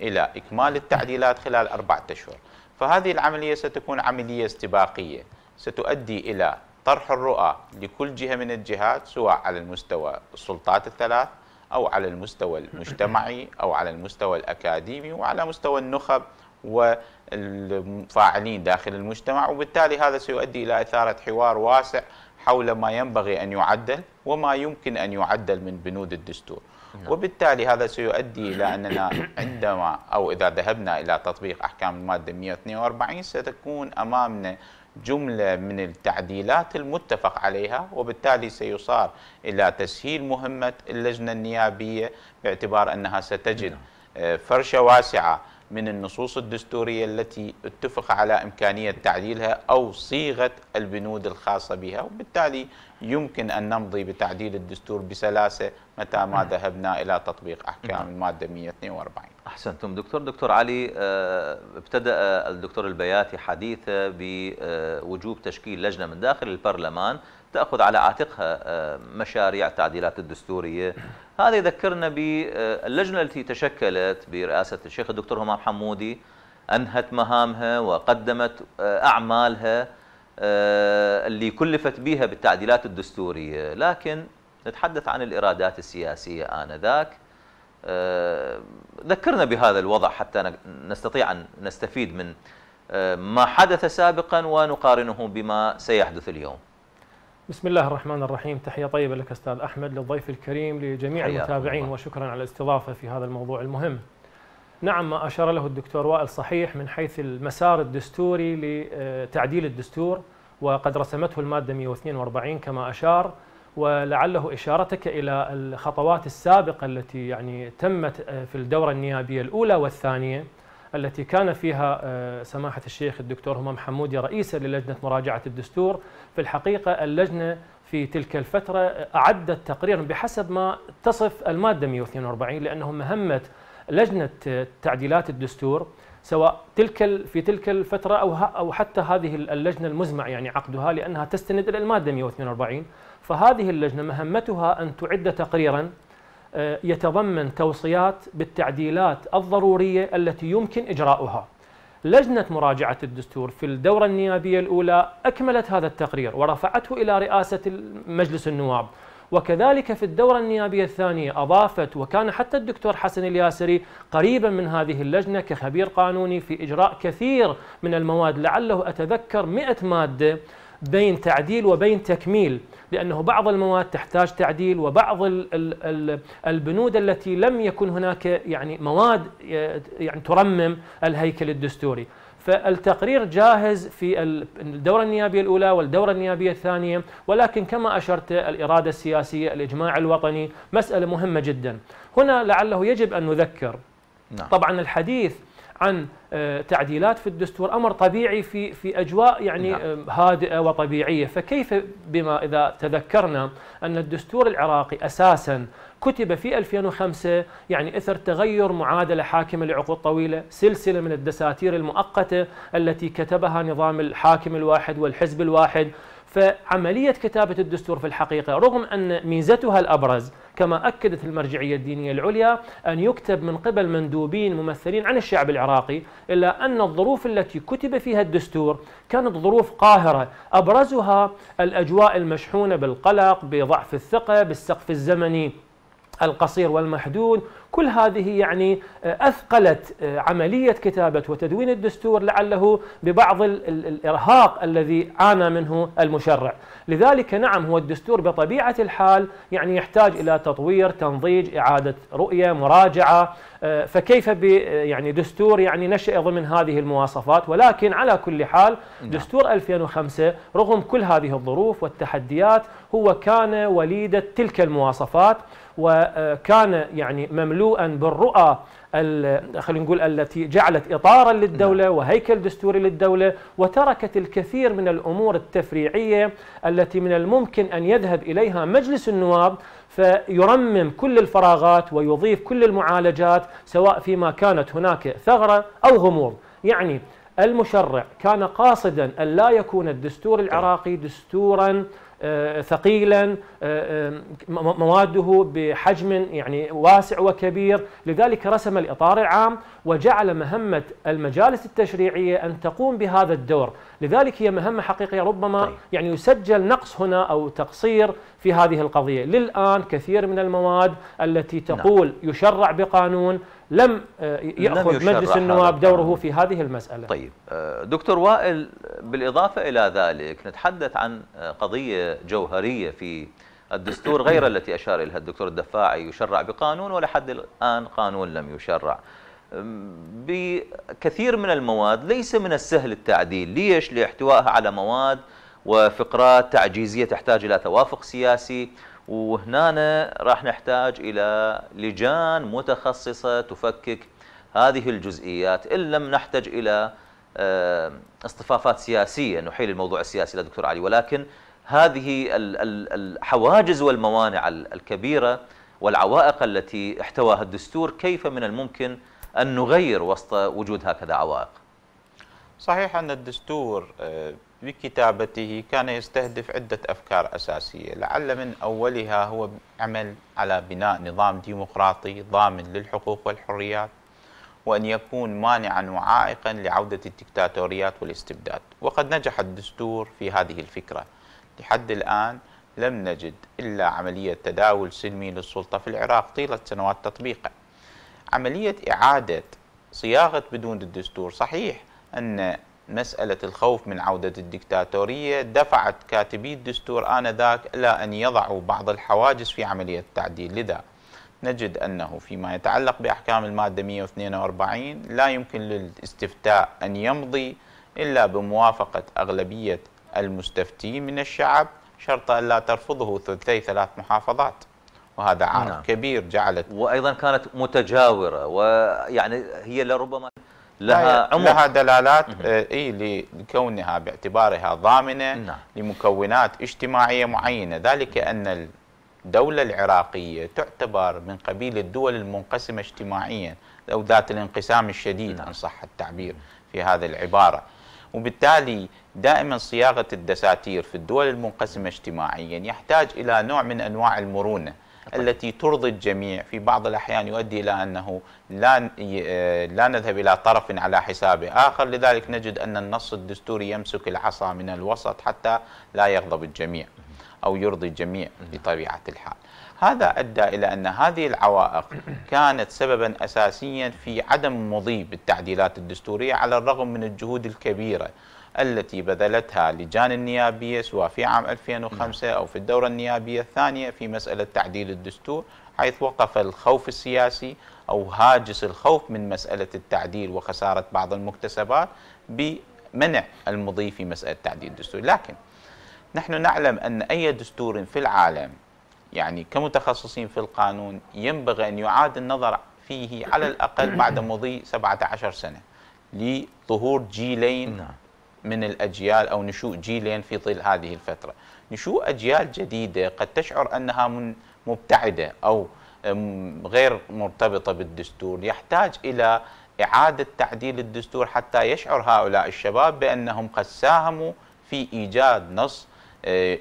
إلى إكمال التعديلات خلال أربعة أشهر فهذه العملية ستكون عملية استباقية ستؤدي إلى طرح الرؤى لكل جهة من الجهات سواء على المستوى السلطات الثلاث أو على المستوى المجتمعي أو على المستوى الأكاديمي وعلى مستوى النخب والفاعلين داخل المجتمع وبالتالي هذا سيؤدي إلى إثارة حوار واسع حول ما ينبغي أن يعدل وما يمكن أن يعدل من بنود الدستور نعم. وبالتالي هذا سيؤدي إلى أننا عندما أو إذا ذهبنا إلى تطبيق أحكام المادة 142 ستكون أمامنا جملة من التعديلات المتفق عليها وبالتالي سيصار إلى تسهيل مهمة اللجنة النيابية باعتبار أنها ستجد نعم. آه، فرشة واسعة من النصوص الدستورية التي اتفق على إمكانية تعديلها أو صيغة البنود الخاصة بها وبالتالي يمكن أن نمضي بتعديل الدستور بسلاسة متى ما نعم. ذهبنا إلى تطبيق أحكام نعم. المادة 142 أحسنتم دكتور دكتور علي آه، ابتدأ الدكتور البياتي حديثه بوجوب تشكيل لجنة من داخل البرلمان تأخذ على عاتقها آه، مشاريع التعديلات الدستورية هذا يذكرنا باللجنة التي تشكلت برئاسة الشيخ الدكتور همام حمودي أنهت مهامها وقدمت آه، أعمالها آه، اللي كلفت بها بالتعديلات الدستورية لكن نتحدث عن الإرادات السياسية آنذاك ذكرنا بهذا الوضع حتى نستطيع أن نستفيد من ما حدث سابقا ونقارنه بما سيحدث اليوم بسم الله الرحمن الرحيم تحية طيبة لك أستاذ أحمد للضيف الكريم لجميع المتابعين الله. وشكرا على الاستضافة في هذا الموضوع المهم نعم ما أشار له الدكتور وائل صحيح من حيث المسار الدستوري لتعديل الدستور وقد رسمته المادة 142 كما أشار ولعله إشارتك إلى الخطوات السابقة التي يعني تمت في الدورة النيابية الأولى والثانية التي كان فيها آه، سماحة الشيخ الدكتور همام حمودي رئيسا للجنة مراجعة الدستور في الحقيقة اللجنة في تلك الفترة أعدت تقريرا بحسب ما تصف المادة 142 لأنه مهمة لجنة تعديلات الدستور سواء تلك في تلك الفترة أو أو حتى هذه اللجنة المزمع يعني عقدها لأنها تستند إلى المادة 142 فهذه اللجنة مهمتها أن تعد تقريرا آه، يتضمن توصيات بالتعديلات الضرورية التي يمكن إجراؤها لجنة مراجعة الدستور في الدورة النيابية الأولى أكملت هذا التقرير ورفعته إلى رئاسة مجلس النواب وكذلك في الدورة النيابية الثانية أضافت وكان حتى الدكتور حسن الياسري قريبا من هذه اللجنة كخبير قانوني في إجراء كثير من المواد لعله أتذكر 100 مادة بين تعديل وبين تكميل لأنه بعض المواد تحتاج تعديل وبعض البنود التي لم يكن هناك يعني مواد آه، يعني ترمم الهيكل الدستوري فالتقرير جاهز في الدورة النيابية الأولى والدورة النيابية الثانية ولكن كما أشرت الإرادة السياسية الإجماع الوطني مسألة مهمة جدا هنا لعله يجب أن نذكر نعم. طبعا الحديث عن آه، تعديلات في الدستور امر طبيعي في في اجواء يعني نعم. هادئه وطبيعيه فكيف بما اذا تذكرنا ان الدستور العراقي اساسا كتب في 2005 يعني اثر تغير معادله حاكمه لعقود طويله سلسله من الدساتير المؤقته التي كتبها نظام الحاكم الواحد والحزب الواحد فعملية كتابة الدستور في الحقيقة رغم أن ميزتها الأبرز كما أكدت المرجعية الدينية العليا أن يكتب من قبل مندوبين ممثلين عن الشعب العراقي إلا أن الظروف التي كتب فيها الدستور كانت ظروف قاهرة أبرزها الأجواء المشحونة بالقلق بضعف الثقة بالسقف الزمني القصير والمحدود كل هذه يعني آه، أثقلت آه، عملية كتابة وتدوين الدستور لعله ببعض الإرهاق الذي عانى منه المشرع لذلك نعم هو الدستور بطبيعة الحال يعني يحتاج إلى تطوير تنضيج إعادة رؤية مراجعة آه، فكيف يعني دستور يعني نشأ ضمن هذه المواصفات ولكن على كل حال نعم. دستور 2005 رغم كل هذه الظروف والتحديات هو كان وليدة تلك المواصفات وكان يعني مملوءا بالرؤى خلينا نقول التي جعلت اطارا للدوله نعم. وهيكل دستوري للدوله وتركت الكثير من الامور التفريعيه التي من الممكن ان يذهب اليها مجلس النواب فيرمم كل الفراغات ويضيف كل المعالجات سواء فيما كانت هناك ثغره او غموض يعني المشرع كان قاصدا ان لا يكون الدستور العراقي دستورا ثقيلا آه، آه، مواده بحجم يعني واسع وكبير لذلك رسم الإطار العام وجعل مهمة المجالس التشريعية أن تقوم بهذا الدور لذلك هي مهمة حقيقية ربما طيب. يعني يسجل نقص هنا أو تقصير في هذه القضية للآن كثير من المواد التي نعم. تقول نعم. يشرع بقانون لم آه، يأخذ لم مجلس النواب دوره في هذه المسألة طيب آه، دكتور وائل بالإضافة إلى ذلك نتحدث عن آه، قضية جوهرية في الدستور غير التي أشار إليها الدكتور الدفاعي يشرع بقانون ولحد الآن قانون لم يشرع بكثير من المواد ليس من السهل التعديل ليش؟ لاحتوائها على مواد وفقرات تعجيزية تحتاج إلى توافق سياسي وهنا راح نحتاج إلى لجان متخصصة تفكك هذه الجزئيات إن لم نحتاج إلى آه، اصطفافات سياسية نحيل الموضوع السياسي لدكتور علي ولكن هذه الحواجز والموانع الكبيرة والعوائق التي احتواها الدستور كيف من الممكن أن نغير وسط وجود هكذا عوائق صحيح أن الدستور آه، بكتابته كان يستهدف عدة أفكار أساسية لعل من أولها هو عمل على بناء نظام ديمقراطي ضامن للحقوق والحريات وأن يكون مانعا وعائقا لعودة الدكتاتوريات والاستبداد وقد نجح الدستور في هذه الفكرة لحد الآن لم نجد إلا عملية تداول سلمي للسلطة في العراق طيلة سنوات تطبيقه عملية إعادة صياغة بدون الدستور صحيح أن مسألة الخوف من عودة الدكتاتورية دفعت كاتبي الدستور آنذاك إلى أن يضعوا بعض الحواجز في عملية التعديل لذا نجد أنه فيما يتعلق بأحكام المادة 142 لا يمكن للاستفتاء أن يمضي إلا بموافقة أغلبية المستفتين من الشعب شرط أن لا ترفضه ثلثي ثلاث محافظات وهذا عام نعم. كبير جعلت وأيضا كانت متجاورة ويعني هي لربما لها عمر لها دلالات آه، اي لكونها باعتبارها ضامنه نعم. لمكونات اجتماعيه معينه ذلك ان الدوله العراقيه تعتبر من قبيل الدول المنقسمه اجتماعيا او ذات الانقسام الشديد نعم. ان صح التعبير في هذه العباره وبالتالي دائما صياغه الدساتير في الدول المنقسمه اجتماعيا يحتاج الى نوع من انواع المرونه طيب. التي ترضي الجميع في بعض الأحيان يؤدي إلى أنه لا آه، لا نذهب إلى طرف على حساب آخر لذلك نجد أن النص الدستوري يمسك العصا من الوسط حتى لا يغضب الجميع أو يرضي الجميع بطبيعة الحال هذا أدى إلى أن هذه العوائق كانت سببا أساسيا في عدم مضي بالتعديلات الدستورية على الرغم من الجهود الكبيرة التي بذلتها لجان النيابية سواء في عام 2005 نعم. أو في الدورة النيابية الثانية في مسألة تعديل الدستور حيث وقف الخوف السياسي أو هاجس الخوف من مسألة التعديل وخسارة بعض المكتسبات بمنع المضي في مسألة تعديل الدستور لكن نحن نعلم أن أي دستور في العالم يعني كمتخصصين في القانون ينبغي أن يعاد النظر فيه على الأقل بعد مضي 17 سنة لظهور جيلين نعم. من الأجيال أو نشوء جيلين في ظل هذه الفترة نشوء أجيال جديدة قد تشعر أنها من مبتعدة أو غير مرتبطة بالدستور يحتاج إلى إعادة تعديل الدستور حتى يشعر هؤلاء الشباب بأنهم قد ساهموا في إيجاد نص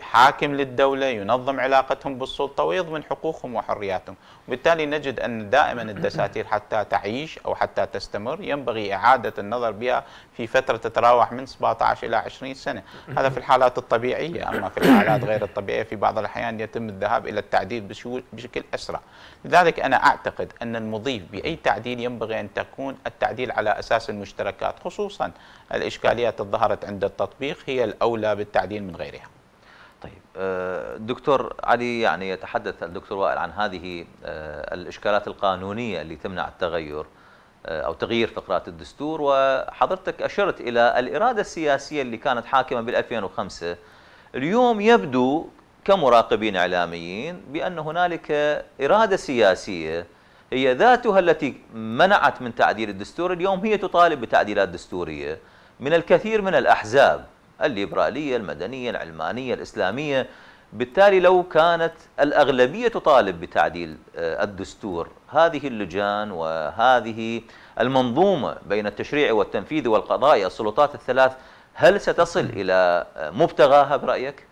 حاكم للدولة ينظم علاقتهم بالسلطة ويضمن حقوقهم وحرياتهم وبالتالي نجد أن دائما الدساتير حتى تعيش أو حتى تستمر ينبغي إعادة النظر بها في فترة تتراوح من 17 إلى 20 سنة هذا في الحالات الطبيعية أما في الحالات غير الطبيعية في بعض الأحيان يتم الذهاب إلى التعديل بشكل أسرع لذلك أنا أعتقد أن المضيف بأي تعديل ينبغي أن تكون التعديل على أساس المشتركات خصوصا الإشكاليات الظهرت عند التطبيق هي الأولى بالتعديل من غيرها الدكتور آه، علي يعني يتحدث الدكتور وائل عن هذه آه، الإشكالات القانونية اللي تمنع التغير آه، أو تغيير فقرات الدستور وحضرتك أشرت إلى الإرادة السياسية اللي كانت حاكمة بال2005 اليوم يبدو كمراقبين إعلاميين بأن هنالك إرادة سياسية هي ذاتها التي منعت من تعديل الدستور اليوم هي تطالب بتعديلات دستورية من الكثير من الأحزاب الليبرالية المدنية العلمانية الإسلامية بالتالي لو كانت الأغلبية تطالب بتعديل آه، الدستور هذه اللجان وهذه المنظومة بين التشريع والتنفيذ والقضاء السلطات الثلاث هل ستصل إلى آه، مبتغاها برأيك؟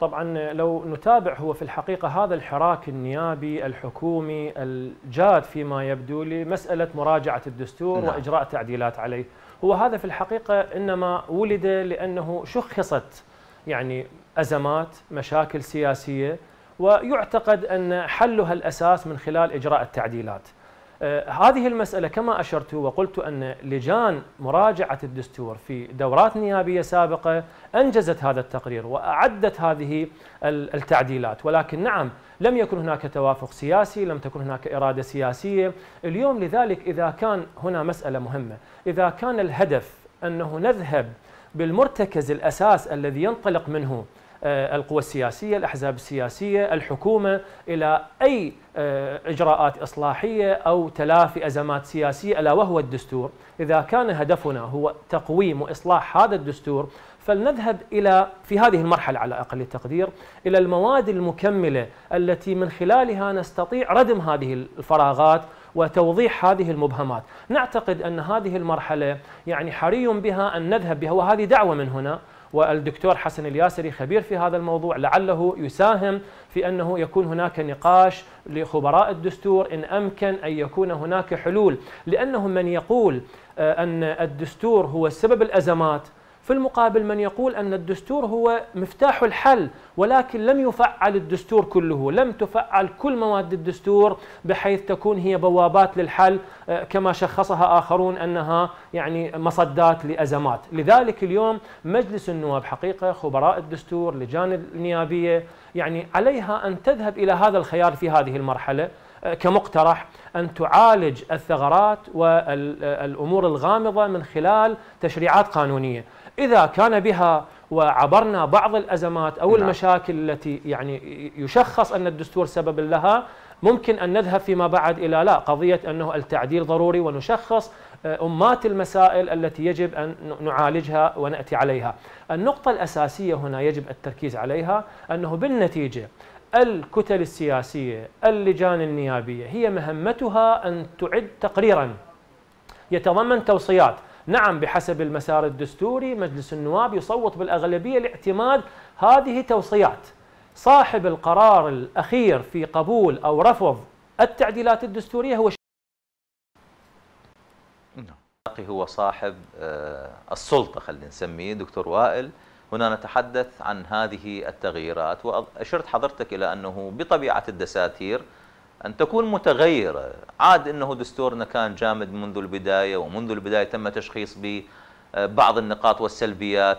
طبعا آه، لو نتابع هو في الحقيقة هذا الحراك النيابي الحكومي الجاد فيما يبدو لمسألة مراجعة الدستور نعم. وإجراء تعديلات عليه هو هذا في الحقيقة إنما ولد لأنه شخصت يعني أزمات مشاكل سياسية ويعتقد أن حلها الأساس من خلال إجراء التعديلات آه، هذه المسألة كما أشرت وقلت أن لجان مراجعة الدستور في دورات نيابية سابقة أنجزت هذا التقرير وأعدت هذه التعديلات ولكن نعم لم يكن هناك توافق سياسي لم تكن هناك إرادة سياسية اليوم لذلك إذا كان هنا مسألة مهمة إذا كان الهدف أنه نذهب بالمرتكز الأساس الذي ينطلق منه آه، القوى السياسية الأحزاب السياسية الحكومة إلى أي آه، إجراءات إصلاحية أو تلافي أزمات سياسية ألا وهو الدستور إذا كان هدفنا هو تقويم وإصلاح هذا الدستور فلنذهب إلى في هذه المرحلة على أقل التقدير إلى المواد المكملة التي من خلالها نستطيع ردم هذه الفراغات وتوضيح هذه المبهمات نعتقد أن هذه المرحلة يعني حري بها أن نذهب بها وهذه دعوة من هنا والدكتور حسن الياسري خبير في هذا الموضوع لعله يساهم في أنه يكون هناك نقاش لخبراء الدستور إن أمكن أن يكون هناك حلول لأنهم من يقول آه، أن الدستور هو سبب الأزمات في المقابل من يقول أن الدستور هو مفتاح الحل ولكن لم يفعل الدستور كله لم تفعل كل مواد الدستور بحيث تكون هي بوابات للحل آه، كما شخصها آخرون أنها يعني مصدات لأزمات لذلك اليوم مجلس النواب حقيقة خبراء الدستور لجان النيابية يعني عليها أن تذهب إلى هذا الخيار في هذه المرحلة آه، كمقترح أن تعالج الثغرات والأمور الغامضة من خلال تشريعات قانونية إذا كان بها وعبرنا بعض الأزمات أو نعم. المشاكل التي يعني يشخص أن الدستور سبب لها ممكن أن نذهب فيما بعد إلى لا قضية أنه التعديل ضروري ونشخص آه، أمات المسائل التي يجب أن نعالجها ونأتي عليها النقطة الأساسية هنا يجب التركيز عليها أنه بالنتيجة الكتل السياسية اللجان النيابية هي مهمتها أن تعد تقريرا يتضمن توصيات نعم بحسب المسار الدستوري مجلس النواب يصوت بالأغلبية لاعتماد هذه توصيات صاحب القرار الأخير في قبول أو رفض التعديلات الدستورية هو هو صاحب آه، السلطة خلينا نسميه دكتور وائل هنا نتحدث عن هذه التغييرات وأشرت حضرتك إلى أنه بطبيعة الدساتير أن تكون متغيرة عاد أنه دستورنا كان جامد منذ البداية ومنذ البداية تم تشخيص ببعض آه، النقاط والسلبيات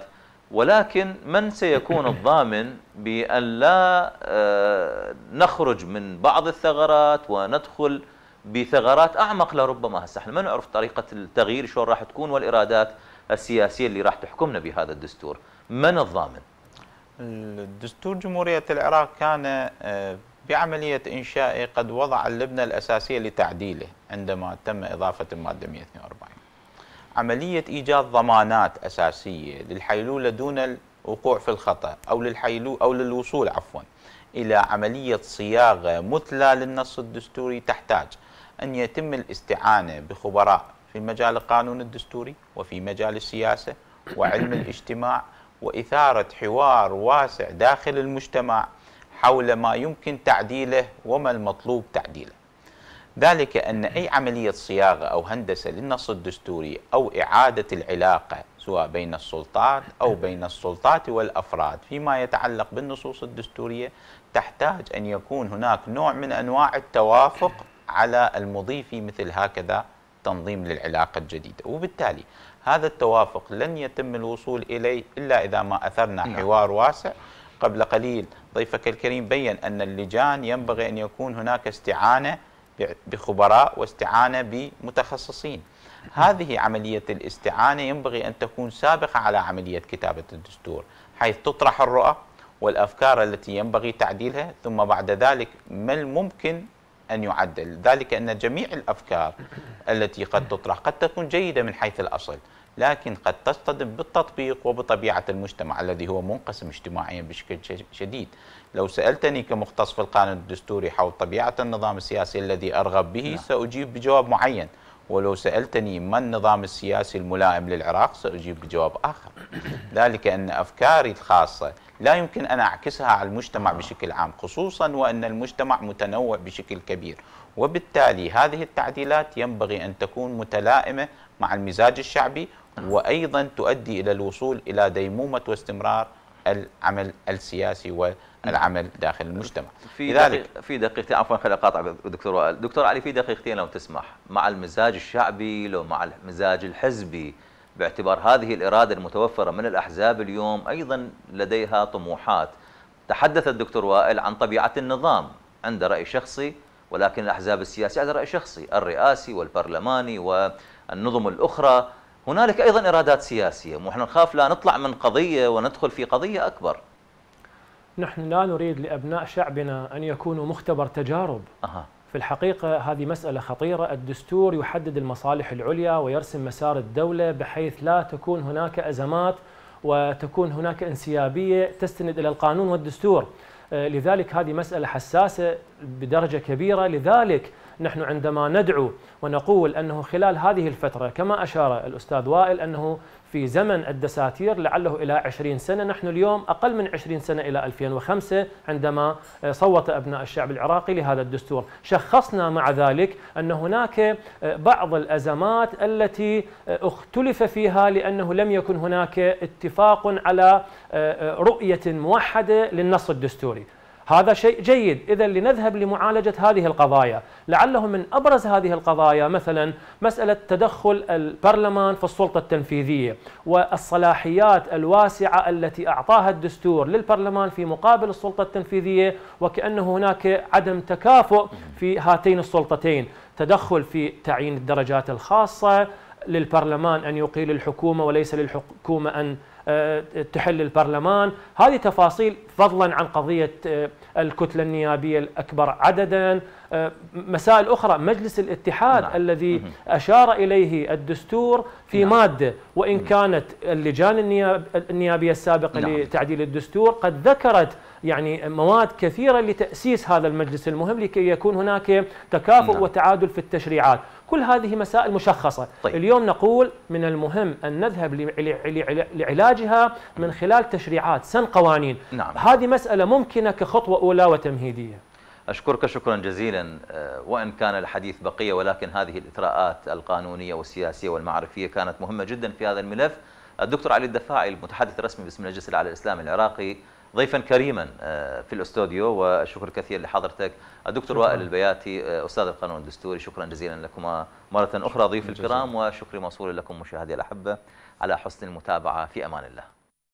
ولكن من سيكون الضامن بأن لا آه، نخرج من بعض الثغرات وندخل بثغرات أعمق لربما هسه احنا ما نعرف طريقة التغيير شلون راح تكون والإرادات السياسية اللي راح تحكمنا بهذا الدستور من الضامن؟ الدستور جمهورية العراق كان آه، بعملية إنشائه قد وضع اللبنة الأساسية لتعديله عندما تم إضافة المادة 142 عملية إيجاد ضمانات أساسية للحيلولة دون الوقوع في الخطأ أو للحيلو أو للوصول عفوا إلى عملية صياغة مثلى للنص الدستوري تحتاج أن يتم الاستعانة بخبراء في مجال القانون الدستوري وفي مجال السياسة وعلم الاجتماع وإثارة حوار واسع داخل المجتمع حول ما يمكن تعديله وما المطلوب تعديله ذلك أن أي عملية صياغة أو هندسة للنص الدستوري أو إعادة العلاقة سواء بين السلطات أو بين السلطات والأفراد فيما يتعلق بالنصوص الدستورية تحتاج أن يكون هناك نوع من أنواع التوافق على المضي في مثل هكذا تنظيم للعلاقة الجديدة وبالتالي هذا التوافق لن يتم الوصول إليه إلا إذا ما أثرنا نعم. حوار واسع قبل قليل ضيفك الكريم بين أن اللجان ينبغي أن يكون هناك استعانة بخبراء واستعانة بمتخصصين هذه عملية الاستعانة ينبغي أن تكون سابقة على عملية كتابة الدستور حيث تطرح الرؤى والأفكار التي ينبغي تعديلها ثم بعد ذلك ما الممكن أن يعدل ذلك أن جميع الأفكار التي قد تطرح قد تكون جيدة من حيث الأصل لكن قد تصطدم بالتطبيق وبطبيعة المجتمع الذي هو منقسم اجتماعيا بشكل شديد لو سألتني كمختص في القانون الدستوري حول طبيعة النظام السياسي الذي أرغب به نعم. سأجيب بجواب معين ولو سألتني ما النظام السياسي الملائم للعراق سأجيب بجواب آخر ذلك أن أفكاري الخاصة لا يمكن أن أعكسها على المجتمع بشكل عام خصوصا وأن المجتمع متنوع بشكل كبير وبالتالي هذه التعديلات ينبغي أن تكون متلائمة مع المزاج الشعبي نعم. وايضا تؤدي الى الوصول الى ديمومه واستمرار العمل السياسي والعمل نعم. داخل المجتمع في لذلك دقيق في دقيقتين عفوا خليني اقاطع دكتور وائل دكتور علي في دقيقتين لو تسمح مع المزاج الشعبي لو مع المزاج الحزبي باعتبار هذه الاراده المتوفره من الاحزاب اليوم ايضا لديها طموحات تحدث الدكتور وائل عن طبيعه النظام عنده راي شخصي ولكن الاحزاب السياسيه عندها راي شخصي الرئاسي والبرلماني والنظم الاخرى هنالك ايضا ارادات سياسيه ونحن نخاف لا نطلع من قضيه وندخل في قضيه اكبر نحن لا نريد لابناء شعبنا ان يكونوا مختبر تجارب أه. في الحقيقه هذه مساله خطيره الدستور يحدد المصالح العليا ويرسم مسار الدوله بحيث لا تكون هناك ازمات وتكون هناك انسيابيه تستند الى القانون والدستور آه، لذلك هذه مساله حساسه بدرجه كبيره لذلك نحن عندما ندعو ونقول أنه خلال هذه الفترة كما أشار الأستاذ وائل أنه في زمن الدساتير لعله إلى 20 سنة نحن اليوم أقل من 20 سنة إلى 2005 عندما صوت أبناء الشعب العراقي لهذا الدستور شخصنا مع ذلك أن هناك بعض الأزمات التي اختلف فيها لأنه لم يكن هناك اتفاق على رؤية موحدة للنص الدستوري هذا شيء جيد إذا لنذهب لمعالجة هذه القضايا لعله من أبرز هذه القضايا مثلا مسألة تدخل البرلمان في السلطة التنفيذية والصلاحيات الواسعة التي أعطاها الدستور للبرلمان في مقابل السلطة التنفيذية وكأنه هناك عدم تكافؤ في هاتين السلطتين تدخل في تعيين الدرجات الخاصة للبرلمان أن يقيل الحكومة وليس للحكومة أن آه، تحل البرلمان هذه تفاصيل فضلا عن قضية آه، الكتلة النيابية الأكبر عددا آه، مسائل أخرى مجلس الاتحاد نعم. الذي أشار إليه الدستور في نعم. مادة وإن كانت اللجان النيابية السابقة نعم. لتعديل الدستور قد ذكرت يعني مواد كثيرة لتأسيس هذا المجلس المهم لكي يكون هناك تكافؤ نعم. وتعادل في التشريعات كل هذه مسائل مشخصة طيب. اليوم نقول من المهم أن نذهب لعلاجها من خلال تشريعات سن قوانين نعم. هذه مسألة ممكنة كخطوة أولى وتمهيدية أشكرك شكرا جزيلا آه، وإن كان الحديث بقية ولكن هذه الإثراءات القانونية والسياسية والمعرفية كانت مهمة جدا في هذا الملف الدكتور علي الدفاعي المتحدث الرسمي باسم المجلس الأعلى الإسلامي العراقي ضيفا كريما آه، في الاستوديو والشكر الكثير لحضرتك الدكتور وائل البياتي آه، استاذ القانون الدستوري شكرا جزيلا لكما مره اخرى ضيف الكرام وشكري موصول لكم مشاهدي الاحبه على حسن المتابعه في امان الله